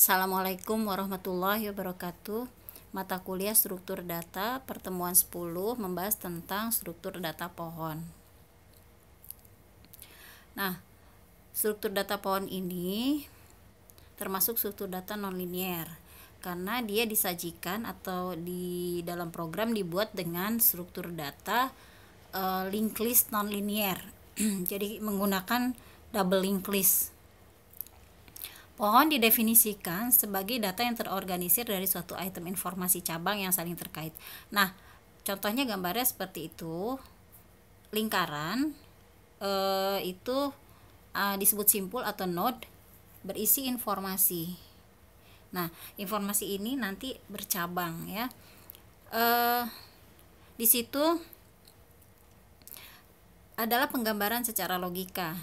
Assalamualaikum warahmatullahi wabarakatuh. Mata kuliah struktur data pertemuan 10 membahas tentang struktur data pohon. Nah, struktur data pohon ini termasuk struktur data nonlinier karena dia disajikan atau di dalam program dibuat dengan struktur data e, link list nonlinier. Jadi menggunakan double link list Pohon didefinisikan sebagai data yang terorganisir dari suatu item informasi cabang yang saling terkait. Nah, contohnya gambarnya seperti itu. Lingkaran eh, itu eh, disebut simpul atau node berisi informasi. Nah, informasi ini nanti bercabang ya. Eh, di situ adalah penggambaran secara logika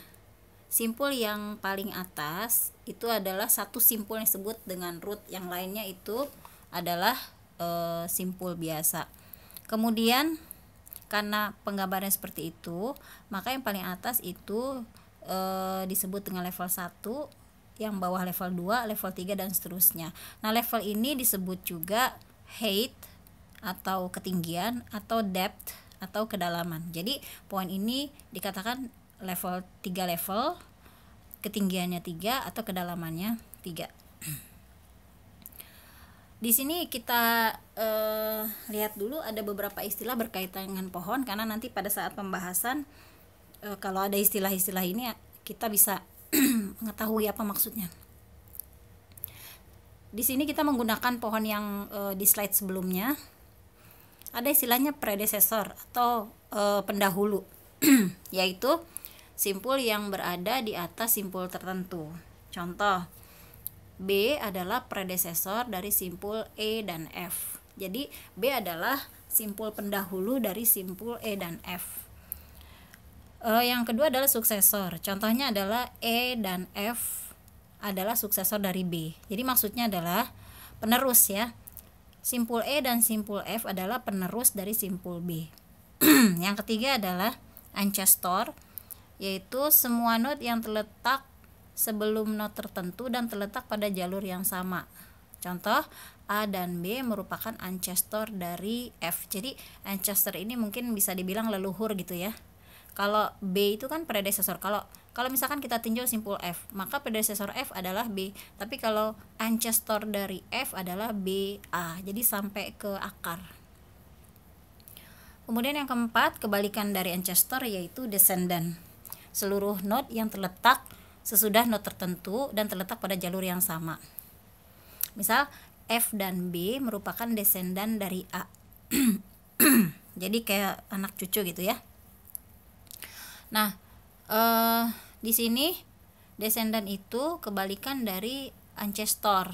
simpul yang paling atas itu adalah satu simpul yang disebut dengan root yang lainnya itu adalah e, simpul biasa kemudian karena penggambaran seperti itu maka yang paling atas itu e, disebut dengan level 1 yang bawah level 2, level 3 dan seterusnya. Nah, level ini disebut juga height atau ketinggian atau depth atau kedalaman. Jadi, poin ini dikatakan level 3 level ketinggiannya 3 atau kedalamannya 3 di sini kita uh, lihat dulu ada beberapa istilah berkaitan dengan pohon karena nanti pada saat pembahasan uh, kalau ada istilah-istilah ini kita bisa mengetahui apa maksudnya di sini kita menggunakan pohon yang uh, di slide sebelumnya ada istilahnya predecessor atau pendahulu yaitu simpul yang berada di atas simpul tertentu. Contoh, B adalah predesesor dari simpul E dan F. Jadi, B adalah simpul pendahulu dari simpul E dan F. Uh, yang kedua adalah suksesor. Contohnya adalah E dan F adalah suksesor dari B. Jadi maksudnya adalah penerus ya. Simpul E dan simpul F adalah penerus dari simpul B. yang ketiga adalah ancestor yaitu semua node yang terletak sebelum node tertentu dan terletak pada jalur yang sama. Contoh, A dan B merupakan ancestor dari F. Jadi, ancestor ini mungkin bisa dibilang leluhur gitu ya. Kalau B itu kan predecessor. Kalau kalau misalkan kita tinjau simpul F, maka predecessor F adalah B. Tapi kalau ancestor dari F adalah BA. Jadi sampai ke akar. Kemudian yang keempat, kebalikan dari ancestor yaitu descendant seluruh node yang terletak sesudah node tertentu dan terletak pada jalur yang sama. Misal F dan B merupakan desendan dari A. Jadi kayak anak cucu gitu ya. Nah, eh di sini desendan itu kebalikan dari ancestor.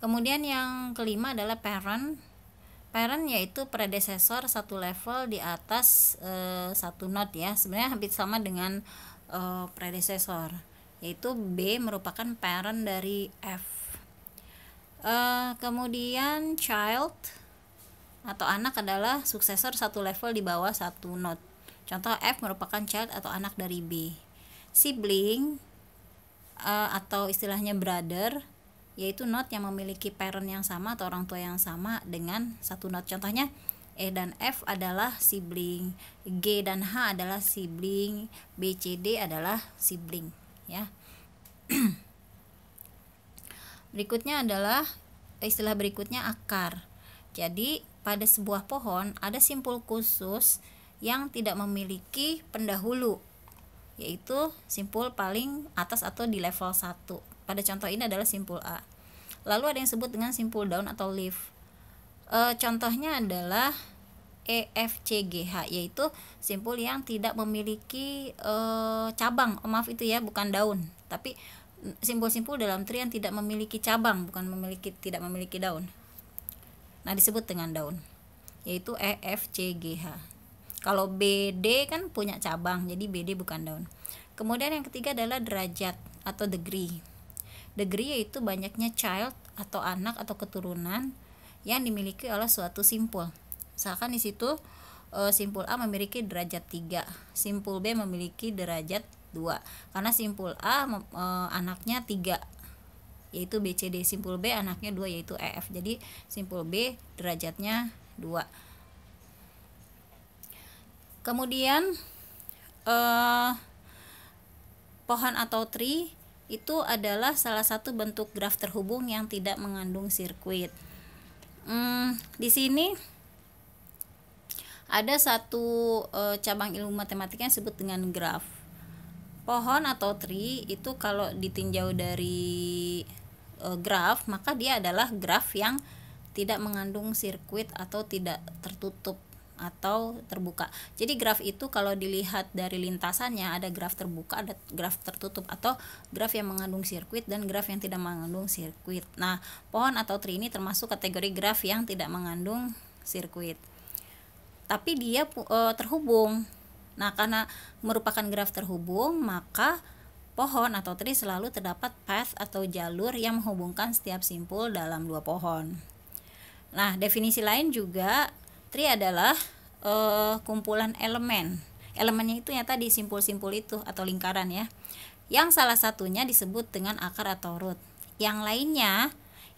Kemudian yang kelima adalah parent parent yaitu predecessor satu level di atas e, satu node ya sebenarnya hampir sama dengan e, eh, predecessor yaitu B merupakan parent dari F e, kemudian child atau anak adalah suksesor satu level di bawah satu node. contoh F merupakan child atau anak dari B sibling e, atau istilahnya brother yaitu not yang memiliki parent yang sama atau orang tua yang sama dengan satu not. Contohnya E dan F adalah sibling, G dan H adalah sibling, B C D adalah sibling, ya. berikutnya adalah istilah berikutnya akar. Jadi pada sebuah pohon ada simpul khusus yang tidak memiliki pendahulu yaitu simpul paling atas atau di level 1 pada contoh ini adalah simpul A. Lalu ada yang disebut dengan simpul daun atau leaf. E, contohnya adalah EFCGH yaitu simpul yang tidak memiliki e, cabang. Oh, maaf itu ya, bukan daun, tapi mm, simpul-simpul dalam tri yang tidak memiliki cabang, bukan memiliki tidak memiliki daun. Nah, disebut dengan daun yaitu EFCGH. Kalau BD kan punya cabang, jadi BD bukan daun. Kemudian yang ketiga adalah derajat atau degree. Degree yaitu banyaknya child atau anak atau keturunan yang dimiliki oleh suatu simpul. Misalkan di situ eh, simpul A memiliki derajat 3, simpul B memiliki derajat 2. Karena simpul A eh, anaknya 3 yaitu BCD, simpul B anaknya 2 yaitu EF. Jadi simpul B derajatnya 2. Kemudian eh pohon atau tree itu adalah salah satu bentuk graf terhubung yang tidak mengandung sirkuit. Hmm, di sini ada satu e, cabang ilmu matematika yang disebut dengan graf. Pohon atau tree itu kalau ditinjau dari e, graf, maka dia adalah graf yang tidak mengandung sirkuit atau tidak tertutup atau terbuka. Jadi graf itu kalau dilihat dari lintasannya ada graf terbuka, ada graf tertutup atau graf yang mengandung sirkuit dan graf yang tidak mengandung sirkuit. Nah, pohon atau tree ini termasuk kategori graf yang tidak mengandung sirkuit. Tapi dia e, terhubung. Nah, karena merupakan graf terhubung, maka pohon atau tree selalu terdapat path atau jalur yang menghubungkan setiap simpul dalam dua pohon. Nah, definisi lain juga geometri adalah uh, kumpulan elemen. Elemennya itu yang tadi simpul-simpul itu atau lingkaran ya. Yang salah satunya disebut dengan akar atau root. Yang lainnya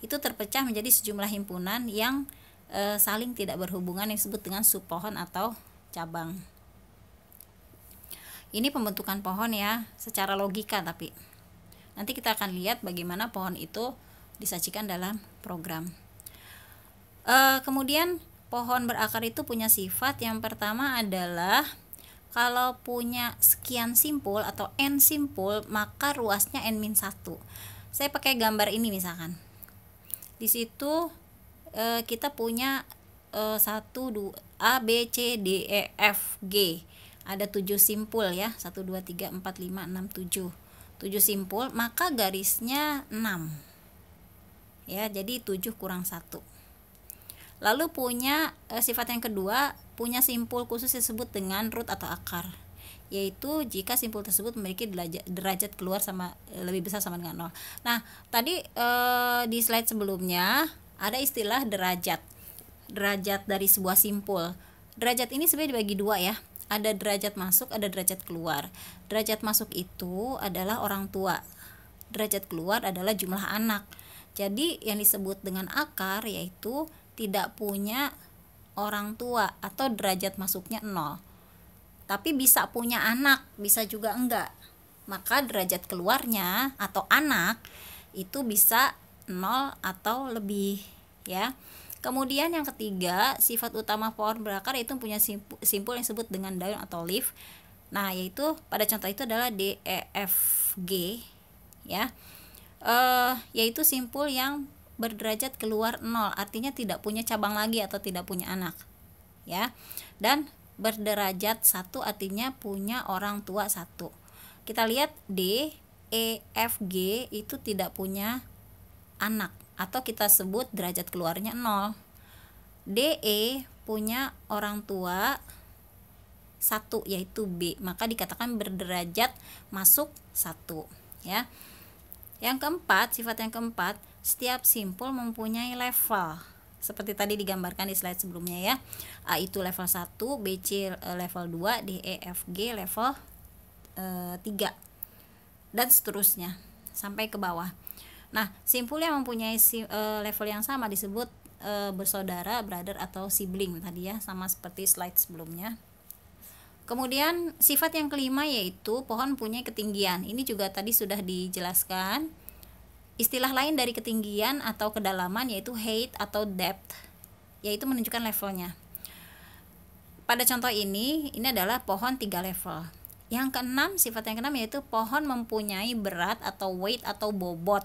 itu terpecah menjadi sejumlah himpunan yang e, saling tidak berhubungan yang disebut dengan subpohon atau cabang. Ini pembentukan pohon ya, secara logika tapi. Nanti kita akan lihat bagaimana pohon itu disajikan dalam program. E, kemudian pohon berakar itu punya sifat yang pertama adalah kalau punya sekian simpul atau n simpul maka ruasnya n satu. saya pakai gambar ini misalkan di situ e, kita punya e, 1 2 A B C D E F G ada tujuh simpul ya satu dua tiga empat lima enam tujuh tujuh simpul maka garisnya enam ya jadi tujuh kurang satu. Lalu punya e, sifat yang kedua, punya simpul khusus disebut dengan root atau akar yaitu jika simpul tersebut memiliki derajat, derajat keluar sama eh, lebih besar sama dengan nol. Nah, tadi e, di slide sebelumnya ada istilah derajat. Derajat dari sebuah simpul. Derajat ini sebenarnya dibagi dua ya. Ada derajat masuk, ada derajat keluar. Derajat masuk itu adalah orang tua. Derajat keluar adalah jumlah anak. Jadi yang disebut dengan akar yaitu tidak punya orang tua atau derajat masuknya nol tapi bisa punya anak bisa juga enggak maka derajat keluarnya atau anak itu bisa nol atau lebih ya kemudian yang ketiga sifat utama pohon berakar itu punya simpul yang disebut dengan daun atau leaf nah yaitu pada contoh itu adalah D E F G ya eh, yaitu simpul yang berderajat keluar nol artinya tidak punya cabang lagi atau tidak punya anak ya dan berderajat satu artinya punya orang tua satu kita lihat D E F G itu tidak punya anak atau kita sebut derajat keluarnya nol D E punya orang tua satu yaitu B maka dikatakan berderajat masuk satu ya yang keempat sifat yang keempat setiap simpul mempunyai level seperti tadi digambarkan di slide sebelumnya ya. A itu level 1, BC eh, level 2, e, G level e, eh, 3 dan seterusnya sampai ke bawah. Nah, simpul yang mempunyai si, e, level yang sama disebut e, bersaudara, brother atau sibling tadi ya, sama seperti slide sebelumnya. Kemudian sifat yang kelima yaitu pohon punya ketinggian. Ini juga tadi sudah dijelaskan Istilah lain dari ketinggian atau kedalaman yaitu height atau depth, yaitu menunjukkan levelnya. Pada contoh ini, ini adalah pohon tiga level. Yang keenam, sifat yang keenam yaitu pohon mempunyai berat atau weight atau bobot,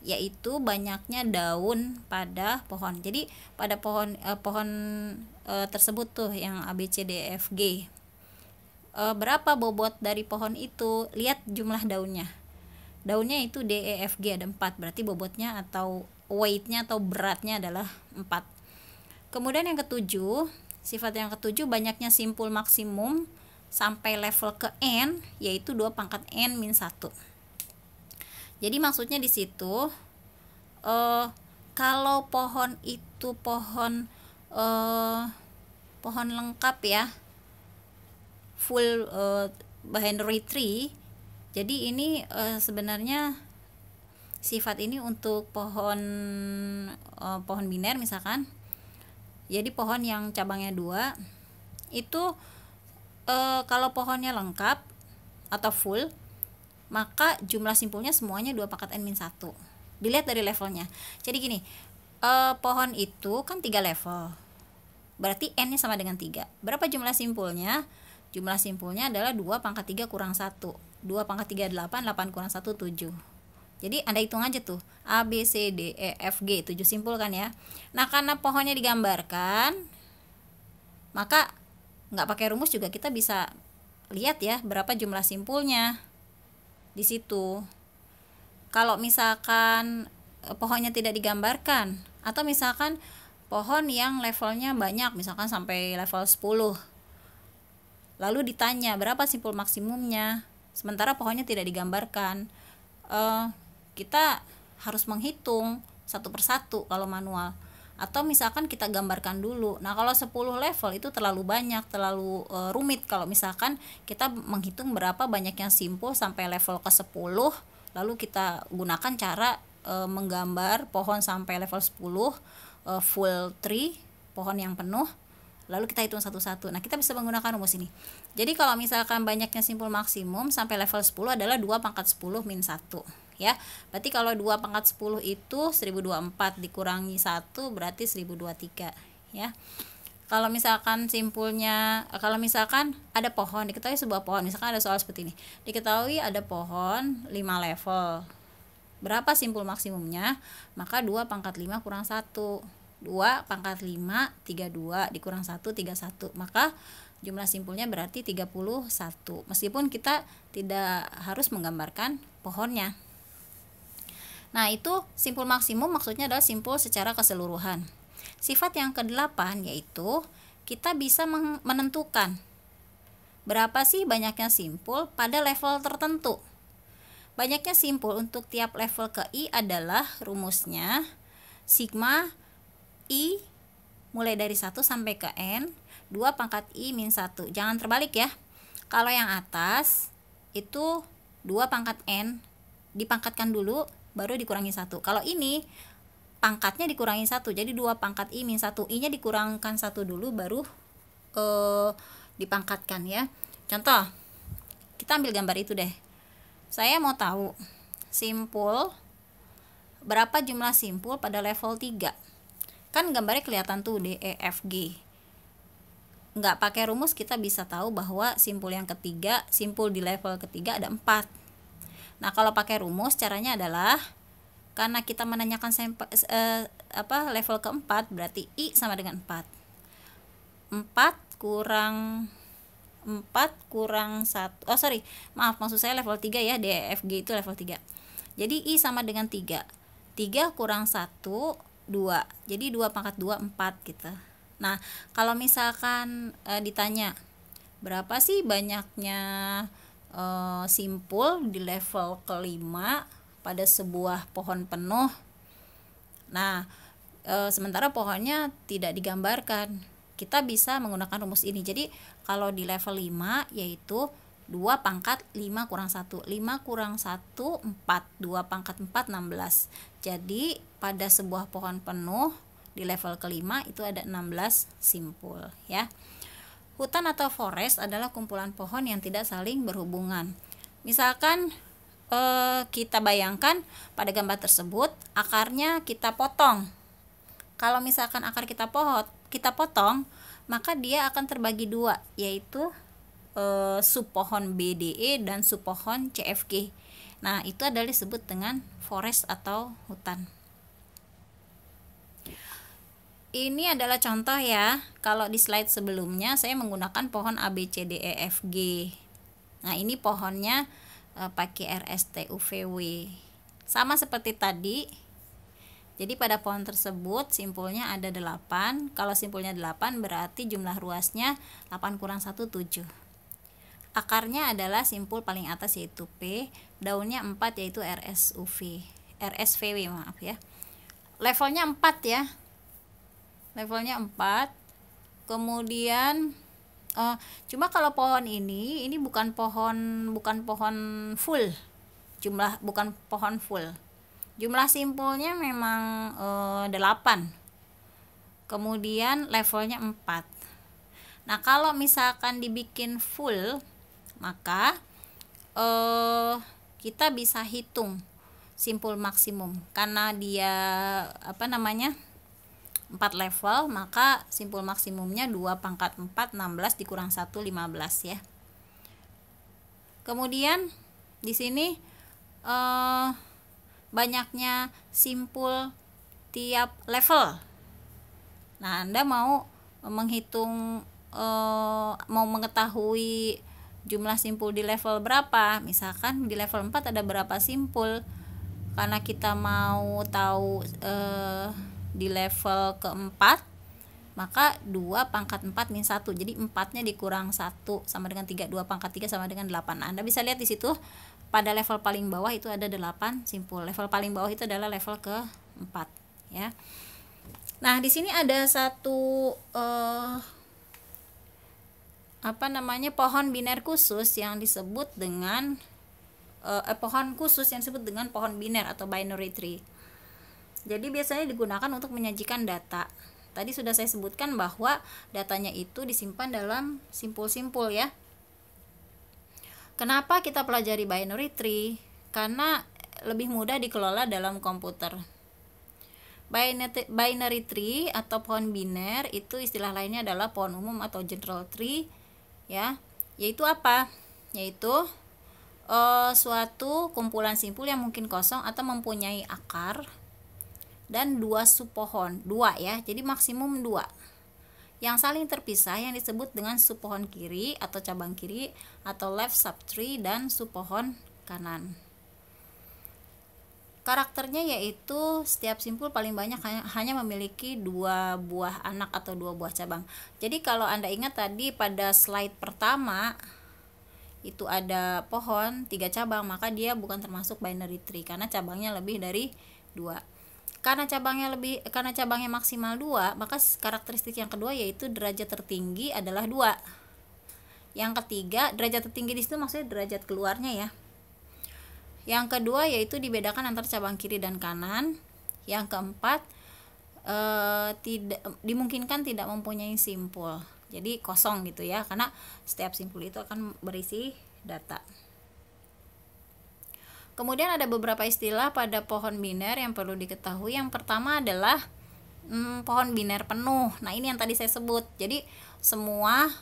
yaitu banyaknya daun pada pohon. Jadi pada pohon eh, pohon eh, tersebut tuh yang ABCDFG. E eh, berapa bobot dari pohon itu? Lihat jumlah daunnya daunnya itu D E F G ada empat berarti bobotnya atau weightnya atau beratnya adalah empat kemudian yang ketujuh sifat yang ketujuh banyaknya simpul maksimum sampai level ke n yaitu 2 pangkat n min 1 jadi maksudnya di situ eh, kalau pohon itu pohon eh, pohon lengkap ya full eh, boundary tree jadi ini uh, sebenarnya sifat ini untuk pohon uh, pohon biner misalkan jadi pohon yang cabangnya dua itu e, kalau pohonnya lengkap atau full maka jumlah simpulnya semuanya dua pangkat n min satu. dilihat dari levelnya jadi gini e, pohon itu kan tiga level berarti n nya sama dengan tiga. berapa jumlah simpulnya jumlah simpulnya adalah dua pangkat tiga kurang satu. 2 pangkat 8 8 kurang 1 7 jadi Anda hitung aja tuh A, B, C, D, E, F, G 7 simpul kan ya Nah karena pohonnya digambarkan Maka nggak pakai rumus juga kita bisa lihat ya Berapa jumlah simpulnya di situ Kalau misalkan eh, pohonnya tidak digambarkan Atau misalkan pohon yang levelnya banyak Misalkan sampai level 10 Lalu ditanya berapa simpul maksimumnya sementara pohonnya tidak digambarkan uh, kita harus menghitung satu persatu kalau manual atau misalkan kita gambarkan dulu. Nah, kalau 10 level itu terlalu banyak, terlalu e, rumit kalau misalkan kita menghitung berapa banyaknya simpul sampai level ke 10, lalu kita gunakan cara e, menggambar pohon sampai level 10 e, full tree, pohon yang penuh lalu kita hitung satu-satu. Nah, kita bisa menggunakan rumus ini. Jadi kalau misalkan banyaknya simpul maksimum sampai level 10 adalah 2 pangkat 10 min 1 ya. Berarti kalau 2 pangkat 10 itu 1024 dikurangi 1 berarti 1023 ya. Kalau misalkan simpulnya kalau misalkan ada pohon, diketahui sebuah pohon, misalkan ada soal seperti ini. Diketahui ada pohon 5 level. Berapa simpul maksimumnya? Maka 2 pangkat 5 kurang 1 2 pangkat 5 32 dikurang 1 31 maka jumlah simpulnya berarti 31 meskipun kita tidak harus menggambarkan pohonnya nah itu simpul maksimum maksudnya adalah simpul secara keseluruhan sifat yang kedelapan yaitu kita bisa menentukan berapa sih banyaknya simpul pada level tertentu banyaknya simpul untuk tiap level ke I adalah rumusnya sigma I mulai dari 1 sampai ke N 2 pangkat I min 1 jangan terbalik ya kalau yang atas itu 2 pangkat N dipangkatkan dulu baru dikurangi 1 kalau ini pangkatnya dikurangi 1 jadi 2 pangkat I min 1 I nya dikurangkan 1 dulu baru eh, dipangkatkan ya contoh kita ambil gambar itu deh saya mau tahu simpul berapa jumlah simpul pada level 3 kan gambarnya kelihatan tuh D E F G nggak pakai rumus kita bisa tahu bahwa simpul yang ketiga simpul di level ketiga ada empat nah kalau pakai rumus caranya adalah karena kita menanyakan sampel, eh, apa level keempat berarti i sama dengan empat empat kurang 4 kurang 1 oh sorry maaf maksud saya level 3 ya e g itu level 3 jadi i sama dengan 3 3 kurang 1 dua jadi dua pangkat dua empat gitu nah kalau misalkan e, ditanya berapa sih banyaknya e, simpul di level kelima pada sebuah pohon penuh nah e, sementara pohonnya tidak digambarkan kita bisa menggunakan rumus ini jadi kalau di level 5 yaitu 2 pangkat 5 kurang 1 5 kurang 1 4 2 pangkat 4 16 jadi pada sebuah pohon penuh di level kelima itu ada 16 simpul ya hutan atau forest adalah kumpulan pohon yang tidak saling berhubungan misalkan eh, kita bayangkan pada gambar tersebut akarnya kita potong kalau misalkan akar kita pohon kita potong maka dia akan terbagi dua yaitu Eh, e, subpohon BDE dan subpohon CFG. Nah, itu adalah disebut dengan forest atau hutan. Ini adalah contoh ya. Kalau di slide sebelumnya saya menggunakan pohon ABCDEFG. Nah, ini pohonnya e, pakai RSTUVW. Sama seperti tadi, jadi pada pohon tersebut simpulnya ada 8. Kalau simpulnya 8 berarti jumlah ruasnya 8 kurang 1 7. Akarnya adalah simpul paling atas yaitu P, daunnya 4 yaitu RSUV, RSVW maaf ya. Levelnya 4 ya. Levelnya 4. Kemudian uh, cuma kalau pohon ini ini bukan pohon bukan pohon full. Jumlah bukan pohon full. Jumlah simpulnya memang uh, eh, 8 kemudian levelnya 4 nah kalau misalkan dibikin full maka eh, kita bisa hitung simpul maksimum karena dia apa namanya 4 level maka simpul maksimumnya 2 pangkat 4 16 dikurang 1 15 ya kemudian di sini eh, banyaknya simpul tiap level nah Anda mau menghitung eh, mau mengetahui jumlah simpul di level berapa misalkan di level 4 ada berapa simpul karena kita mau tahu eh, di level keempat maka 2 pangkat 4 min 1 jadi 4 nya dikurang 1 sama dengan 3 2 pangkat 3 sama dengan 8 nah, Anda bisa lihat di situ pada level paling bawah itu ada 8 simpul level paling bawah itu adalah level keempat ya Nah di sini ada satu eh, apa namanya pohon biner khusus yang disebut dengan eh, eh, pohon khusus yang disebut dengan pohon biner atau binary tree. Jadi biasanya digunakan untuk menyajikan data. Tadi sudah saya sebutkan bahwa datanya itu disimpan dalam simpul-simpul ya. Kenapa kita pelajari binary tree? Karena lebih mudah dikelola dalam komputer. Binary tree atau pohon biner itu istilah lainnya adalah pohon umum atau general tree ya yaitu apa yaitu e, suatu kumpulan simpul yang mungkin kosong atau mempunyai akar dan dua subpohon dua ya jadi maksimum dua yang saling terpisah yang disebut dengan subpohon kiri atau cabang kiri atau left subtree dan subpohon kanan. Karakternya yaitu setiap simpul paling banyak hanya memiliki dua buah anak atau dua buah cabang. Jadi kalau Anda ingat tadi pada slide pertama itu ada pohon tiga cabang maka dia bukan termasuk binary tree karena cabangnya lebih dari dua karena cabangnya lebih karena cabangnya maksimal dua maka karakteristik yang kedua yaitu derajat tertinggi adalah dua yang ketiga derajat tertinggi di situ maksudnya derajat keluarnya ya yang kedua yaitu dibedakan antara cabang kiri dan kanan. Yang keempat e, tidak dimungkinkan tidak mempunyai simpul. Jadi kosong gitu ya karena setiap simpul itu akan berisi data. Kemudian ada beberapa istilah pada pohon biner yang perlu diketahui. Yang pertama adalah hmm, pohon biner penuh. Nah, ini yang tadi saya sebut. Jadi semua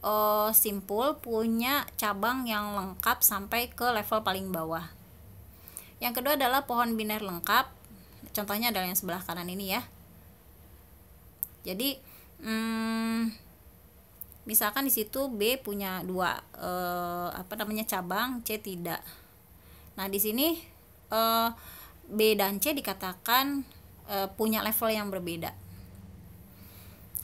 eh, simpul punya cabang yang lengkap sampai ke level paling bawah. Yang kedua adalah pohon biner lengkap. Contohnya adalah yang sebelah kanan ini ya. Jadi hmm, misalkan di situ B punya dua eh, apa namanya cabang, C tidak. Nah di sini eh, B dan C dikatakan eh, punya level yang berbeda.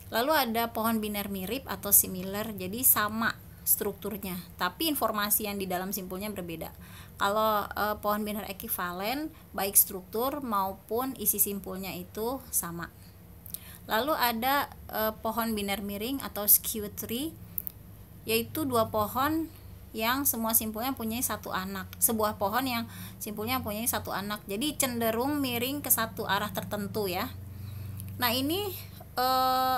Lalu ada pohon biner mirip atau similar, jadi sama strukturnya, tapi informasi yang di dalam simpulnya berbeda. Kalau e, pohon binar ekivalen baik struktur maupun isi simpulnya itu sama. Lalu ada e, pohon binar miring atau skew tree yaitu dua pohon yang semua simpulnya punya satu anak sebuah pohon yang simpulnya punya satu anak jadi cenderung miring ke satu arah tertentu ya nah ini e,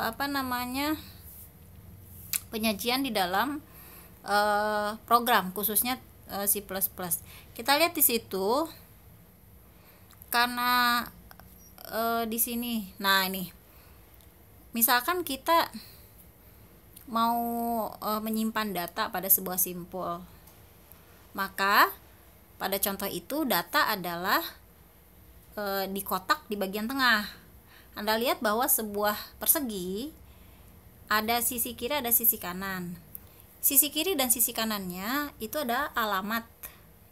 apa namanya penyajian di dalam e, program khususnya Eh, C++. Kita lihat di situ karena e, di sini. Nah, ini. Misalkan kita mau e, menyimpan data pada sebuah simpul. Maka pada contoh itu data adalah e, di kotak di bagian tengah. Anda lihat bahwa sebuah persegi ada sisi kiri ada sisi kanan sisi kiri dan sisi kanannya itu ada alamat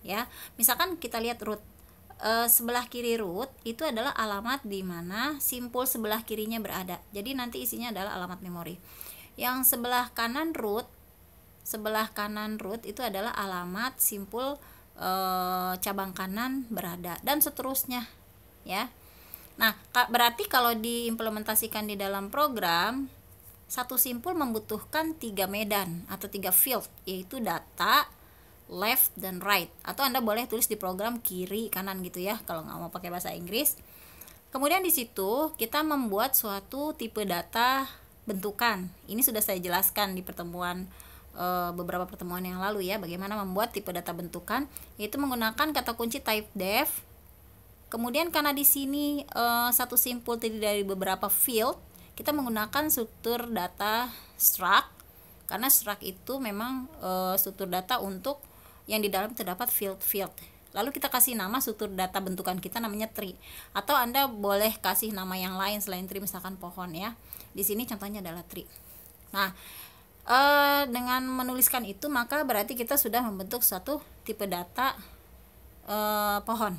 ya misalkan kita lihat root e, sebelah kiri root itu adalah alamat di mana simpul sebelah kirinya berada jadi nanti isinya adalah alamat memori yang sebelah kanan root sebelah kanan root itu adalah alamat simpul e, eh, cabang kanan berada dan seterusnya ya Nah, berarti kalau diimplementasikan di dalam program satu simpul membutuhkan tiga medan atau tiga field yaitu data, left dan right atau Anda boleh tulis di program kiri kanan gitu ya kalau nggak mau pakai bahasa Inggris. Kemudian di situ kita membuat suatu tipe data bentukan. Ini sudah saya jelaskan di pertemuan eh, beberapa pertemuan yang lalu ya bagaimana membuat tipe data bentukan yaitu menggunakan kata kunci type def. Kemudian karena di sini eh, satu simpul terdiri dari beberapa field kita menggunakan struktur data struct karena struct itu memang e, struktur data untuk yang di dalam terdapat field-field lalu kita kasih nama struktur data bentukan kita namanya tree atau anda boleh kasih nama yang lain selain tree misalkan pohon ya di sini contohnya adalah tree nah e, dengan menuliskan itu maka berarti kita sudah membentuk satu tipe data e, pohon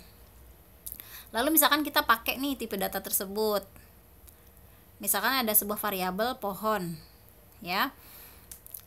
lalu misalkan kita pakai nih tipe data tersebut misalkan ada sebuah variabel pohon ya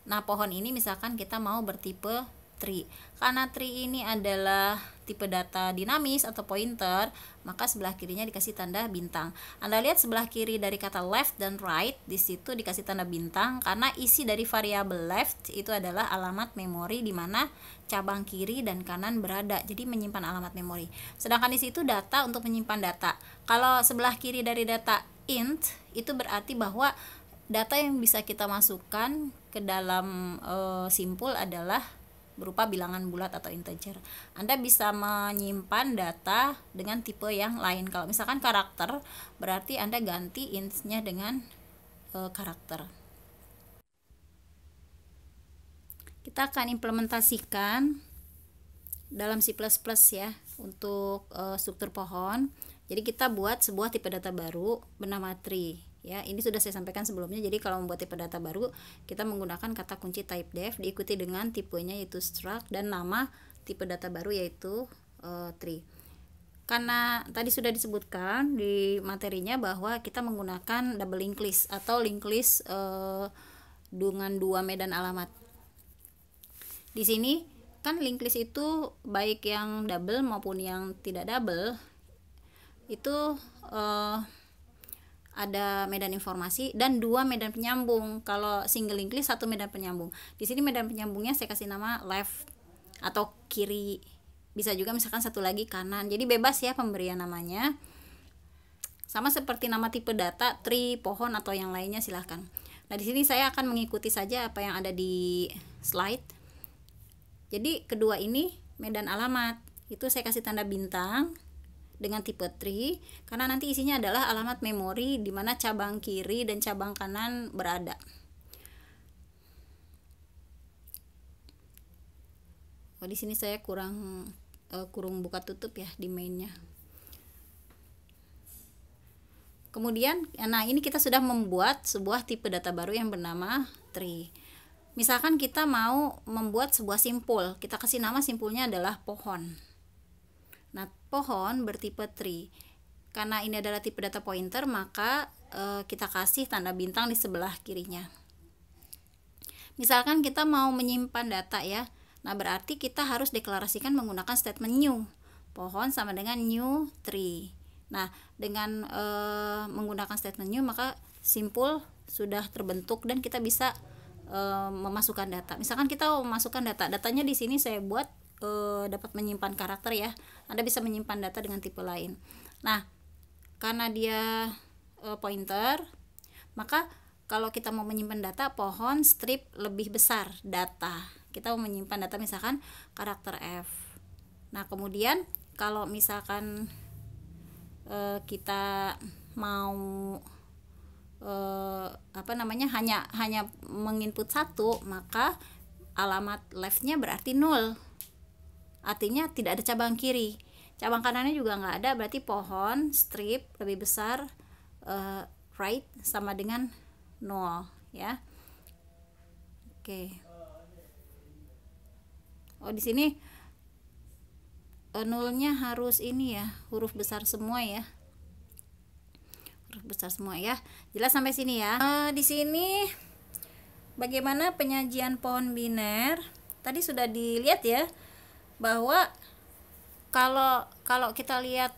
nah pohon ini misalkan kita mau bertipe tree karena tree ini adalah tipe data dinamis atau pointer maka sebelah kirinya dikasih tanda bintang Anda lihat sebelah kiri dari kata left dan right di situ dikasih tanda bintang karena isi dari variabel left itu adalah alamat memori di mana cabang kiri dan kanan berada jadi menyimpan alamat memori sedangkan di situ data untuk menyimpan data kalau sebelah kiri dari data int itu berarti bahwa data yang bisa kita masukkan ke dalam e, simpul adalah berupa bilangan bulat atau integer. Anda bisa menyimpan data dengan tipe yang lain. Kalau misalkan karakter, berarti Anda ganti intnya dengan e, karakter. Kita akan implementasikan dalam C++ ya untuk e, struktur pohon. Jadi kita buat sebuah tipe data baru bernama tree. Ya, ini sudah saya sampaikan sebelumnya. Jadi kalau membuat tipe data baru, kita menggunakan kata kunci type def diikuti dengan tipenya yaitu struct dan nama tipe data baru yaitu e, tree. Karena tadi sudah disebutkan di materinya bahwa kita menggunakan double link list atau link list e, eh, dengan dua medan alamat. Di sini kan link list itu baik yang double maupun yang tidak double itu uh, ada medan informasi dan dua medan penyambung. Kalau single English satu medan penyambung. Di sini medan penyambungnya saya kasih nama left atau kiri. Bisa juga misalkan satu lagi kanan. Jadi bebas ya pemberian namanya. Sama seperti nama tipe data, tree, pohon atau yang lainnya silahkan. Nah, di sini saya akan mengikuti saja apa yang ada di slide. Jadi kedua ini medan alamat. Itu saya kasih tanda bintang dengan tipe tree karena nanti isinya adalah alamat memori di mana cabang kiri dan cabang kanan berada. Oh, di sini saya kurang uh, kurung buka tutup ya di mainnya. Kemudian, nah ini kita sudah membuat sebuah tipe data baru yang bernama tree. Misalkan kita mau membuat sebuah simpul, kita kasih nama simpulnya adalah pohon pohon bertipe tree. Karena ini adalah tipe data pointer, maka e, kita kasih tanda bintang di sebelah kirinya. Misalkan kita mau menyimpan data ya. Nah, berarti kita harus deklarasikan menggunakan statement new. Pohon sama dengan new tree. Nah, dengan e, menggunakan statement new maka simpul sudah terbentuk dan kita bisa e, memasukkan data. Misalkan kita memasukkan data, datanya di sini saya buat uh, dapat menyimpan karakter ya Anda bisa menyimpan data dengan tipe lain nah karena dia uh, pointer maka kalau kita mau menyimpan data pohon strip lebih besar data kita mau menyimpan data misalkan karakter F nah kemudian kalau misalkan uh, kita mau uh, apa namanya hanya hanya menginput satu maka alamat leftnya berarti nol artinya tidak ada cabang kiri cabang kanannya juga nggak ada berarti pohon strip lebih besar uh, right sama dengan nol ya oke okay. oh di sini uh, nolnya harus ini ya huruf besar semua ya huruf besar semua ya jelas sampai sini ya uh, di sini bagaimana penyajian pohon biner tadi sudah dilihat ya bahwa kalau kalau kita lihat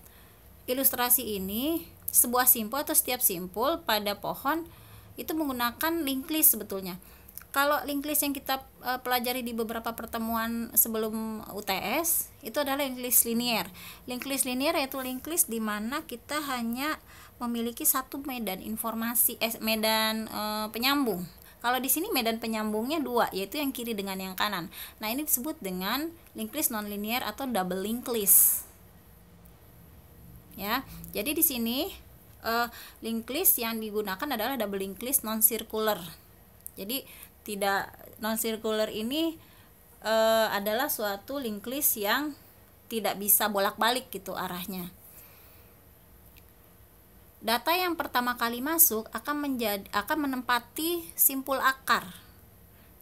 ilustrasi ini sebuah simpul atau setiap simpul pada pohon itu menggunakan link list sebetulnya kalau link list yang kita uh, pelajari di beberapa pertemuan sebelum UTS itu adalah link list linier. Link list linier yaitu link list di mana kita hanya memiliki satu medan informasi eh, medan uh, penyambung. Kalau di sini medan penyambungnya dua, yaitu yang kiri dengan yang kanan. Nah, ini disebut dengan linked list nonlinear atau double linked list. Ya, jadi di sini uh, eh, linked list yang digunakan adalah double linked list non circular. Jadi tidak non circular ini uh, adalah suatu linked list yang tidak bisa bolak-balik gitu arahnya data yang pertama kali masuk akan menjadi akan menempati simpul akar.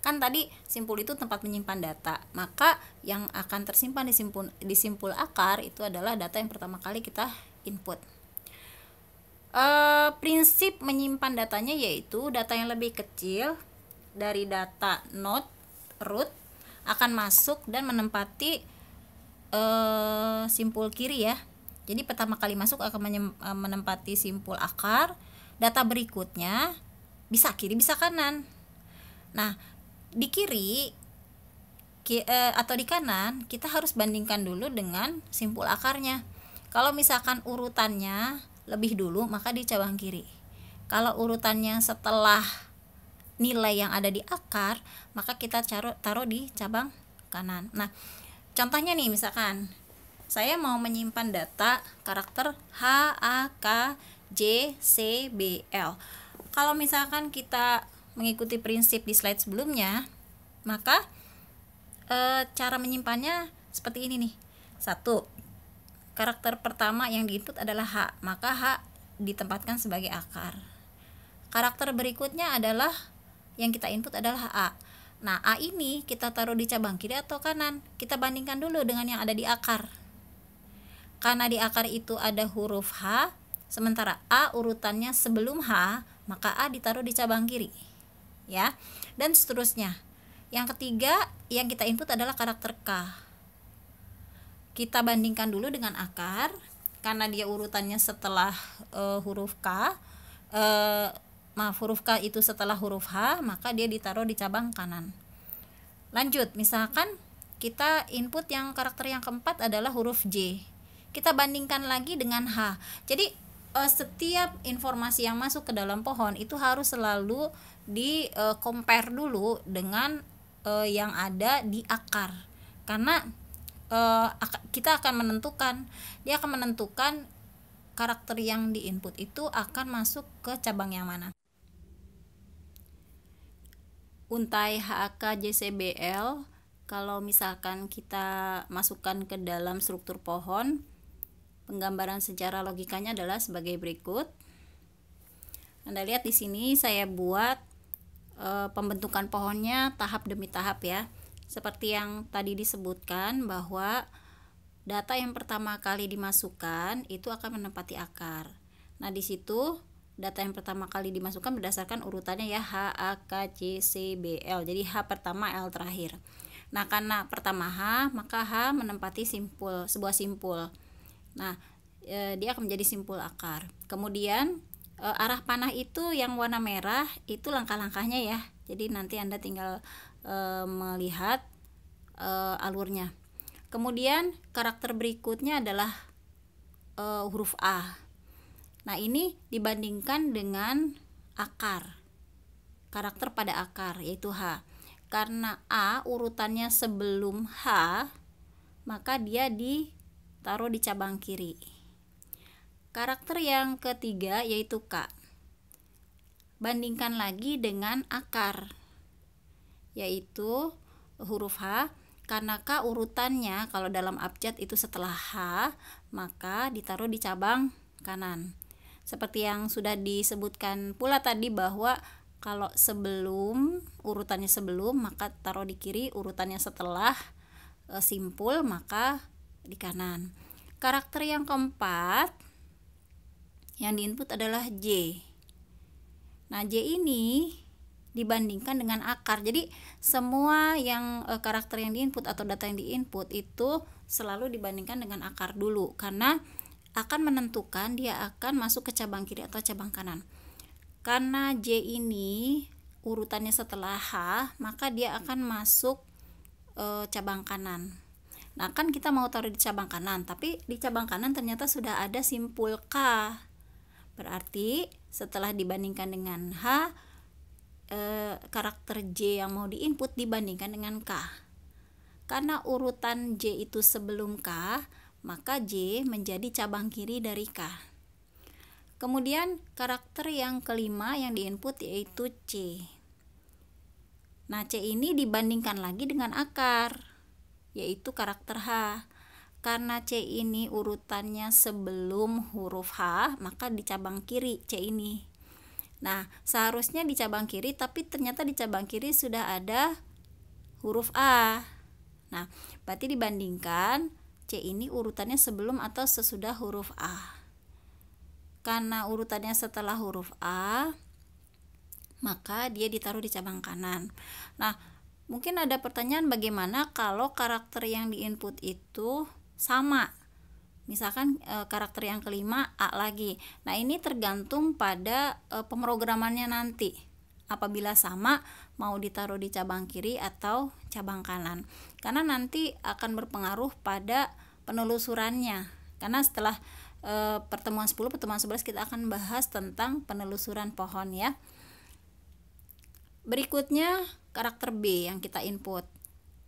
Kan tadi simpul itu tempat menyimpan data, maka yang akan tersimpan di simpul di simpul akar itu adalah data yang pertama kali kita input. E, prinsip menyimpan datanya yaitu data yang lebih kecil dari data node root akan masuk dan menempati e, simpul kiri ya jadi pertama kali masuk akan e, menempati simpul akar. Data berikutnya bisa kiri bisa kanan. Nah, di kiri ki, eh, atau di kanan kita harus bandingkan dulu dengan simpul akarnya. Kalau misalkan urutannya lebih dulu maka di cabang kiri. Kalau urutannya setelah nilai yang ada di akar maka kita taruh, taruh di cabang kanan. Nah, contohnya nih misalkan saya mau menyimpan data karakter H, A, K, J, C, B, L. Kalau misalkan kita mengikuti prinsip di slide sebelumnya, maka e, cara menyimpannya seperti ini nih. Satu, karakter pertama yang diinput adalah H, maka H ditempatkan sebagai akar. Karakter berikutnya adalah yang kita input adalah A. Nah, A ini kita taruh di cabang kiri atau kanan. Kita bandingkan dulu dengan yang ada di akar. Karena di akar itu ada huruf H, sementara A urutannya sebelum H, maka A ditaruh di cabang kiri. Ya. Dan seterusnya. Yang ketiga yang kita input adalah karakter K. Kita bandingkan dulu dengan akar karena dia urutannya setelah e, huruf K. E, maaf huruf K itu setelah huruf H maka dia ditaruh di cabang kanan lanjut misalkan kita input yang karakter yang keempat adalah huruf J kita bandingkan lagi dengan H. Jadi uh, setiap informasi yang masuk ke dalam pohon itu harus selalu di uh, compare dulu dengan uh, yang ada di akar karena uh, kita akan menentukan dia akan menentukan karakter yang di input itu akan masuk ke cabang yang mana untai HAK JCBL kalau misalkan kita masukkan ke dalam struktur pohon Penggambaran secara logikanya adalah sebagai berikut. Anda lihat di sini saya buat e, pembentukan pohonnya tahap demi tahap ya. Seperti yang tadi disebutkan bahwa data yang pertama kali dimasukkan itu akan menempati akar. Nah, di situ data yang pertama kali dimasukkan berdasarkan urutannya ya H, A, K, C, C, B, L. Jadi H pertama, L terakhir. Nah, karena pertama H, maka H menempati simpul, sebuah simpul. Nah, e, dia akan menjadi simpul akar. Kemudian e, arah panah itu yang warna merah itu langkah-langkahnya ya. Jadi nanti Anda tinggal e, melihat e, alurnya. Kemudian karakter berikutnya adalah e, huruf A. Nah, ini dibandingkan dengan akar. Karakter pada akar yaitu H. Karena A urutannya sebelum H, maka dia di taruh di cabang kiri. Karakter yang ketiga yaitu K. Bandingkan lagi dengan akar, yaitu huruf H. Karena K urutannya kalau dalam abjad itu setelah H, maka ditaruh di cabang kanan. Seperti yang sudah disebutkan pula tadi bahwa kalau sebelum urutannya sebelum maka taruh di kiri, urutannya setelah e, simpul maka di kanan. Karakter yang keempat yang diinput adalah J. Nah, J ini dibandingkan dengan akar. Jadi, semua yang e, karakter yang diinput atau data yang diinput itu selalu dibandingkan dengan akar dulu karena akan menentukan dia akan masuk ke cabang kiri atau cabang kanan. Karena J ini urutannya setelah H, maka dia akan masuk e, cabang kanan. Nah, kan kita mau taruh di cabang kanan, tapi di cabang kanan ternyata sudah ada simpul K. Berarti setelah dibandingkan dengan H, e, karakter J yang mau diinput dibandingkan dengan K. Karena urutan J itu sebelum K, maka J menjadi cabang kiri dari K. Kemudian karakter yang kelima yang diinput yaitu C. Nah, C ini dibandingkan lagi dengan akar yaitu karakter H. Karena C ini urutannya sebelum huruf H, maka di cabang kiri C ini. Nah, seharusnya di cabang kiri, tapi ternyata di cabang kiri sudah ada huruf A. Nah, berarti dibandingkan C ini urutannya sebelum atau sesudah huruf A. Karena urutannya setelah huruf A, maka dia ditaruh di cabang kanan. Nah, Mungkin ada pertanyaan bagaimana kalau karakter yang diinput itu sama. Misalkan e, karakter yang kelima A lagi. Nah, ini tergantung pada e, pemrogramannya nanti. Apabila sama, mau ditaruh di cabang kiri atau cabang kanan. Karena nanti akan berpengaruh pada penelusurannya. Karena setelah e, pertemuan 10, pertemuan 11 kita akan bahas tentang penelusuran pohon ya. Berikutnya karakter B yang kita input.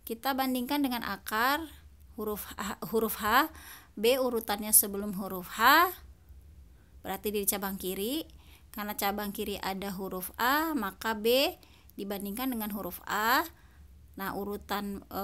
Kita bandingkan dengan akar huruf A, huruf H, B urutannya sebelum huruf H. Berarti di cabang kiri. Karena cabang kiri ada huruf A, maka B dibandingkan dengan huruf A. Nah, urutan e,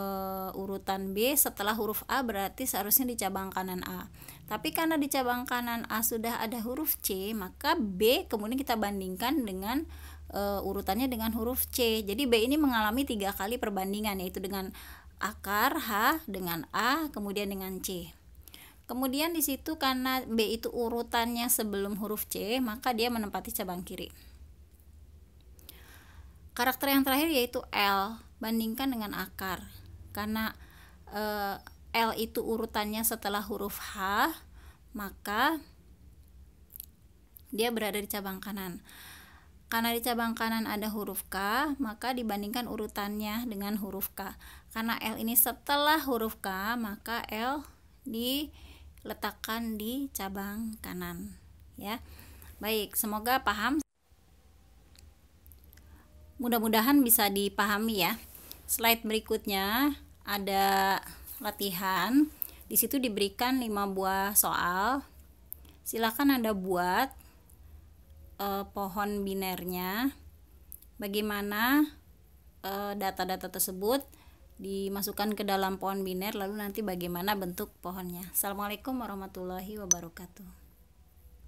urutan B setelah huruf A berarti seharusnya di cabang kanan A. Tapi karena di cabang kanan A sudah ada huruf C, maka B kemudian kita bandingkan dengan uh, urutannya dengan huruf C. Jadi B ini mengalami tiga kali perbandingan yaitu dengan akar H dengan A kemudian dengan C. Kemudian di situ karena B itu urutannya sebelum huruf C, maka dia menempati cabang kiri. Karakter yang terakhir yaitu L, bandingkan dengan akar. Karena e, L itu urutannya setelah huruf H, maka dia berada di cabang kanan. Karena di cabang kanan ada huruf K, maka dibandingkan urutannya dengan huruf K. Karena L ini setelah huruf K, maka L diletakkan di cabang kanan. Ya. Baik, semoga paham. Mudah-mudahan bisa dipahami ya. Slide berikutnya ada latihan. Di situ diberikan 5 buah soal. Silakan Anda buat uh, pohon binernya bagaimana eh, data-data uh, tersebut dimasukkan ke dalam pohon biner lalu nanti bagaimana bentuk pohonnya. Assalamualaikum warahmatullahi wabarakatuh.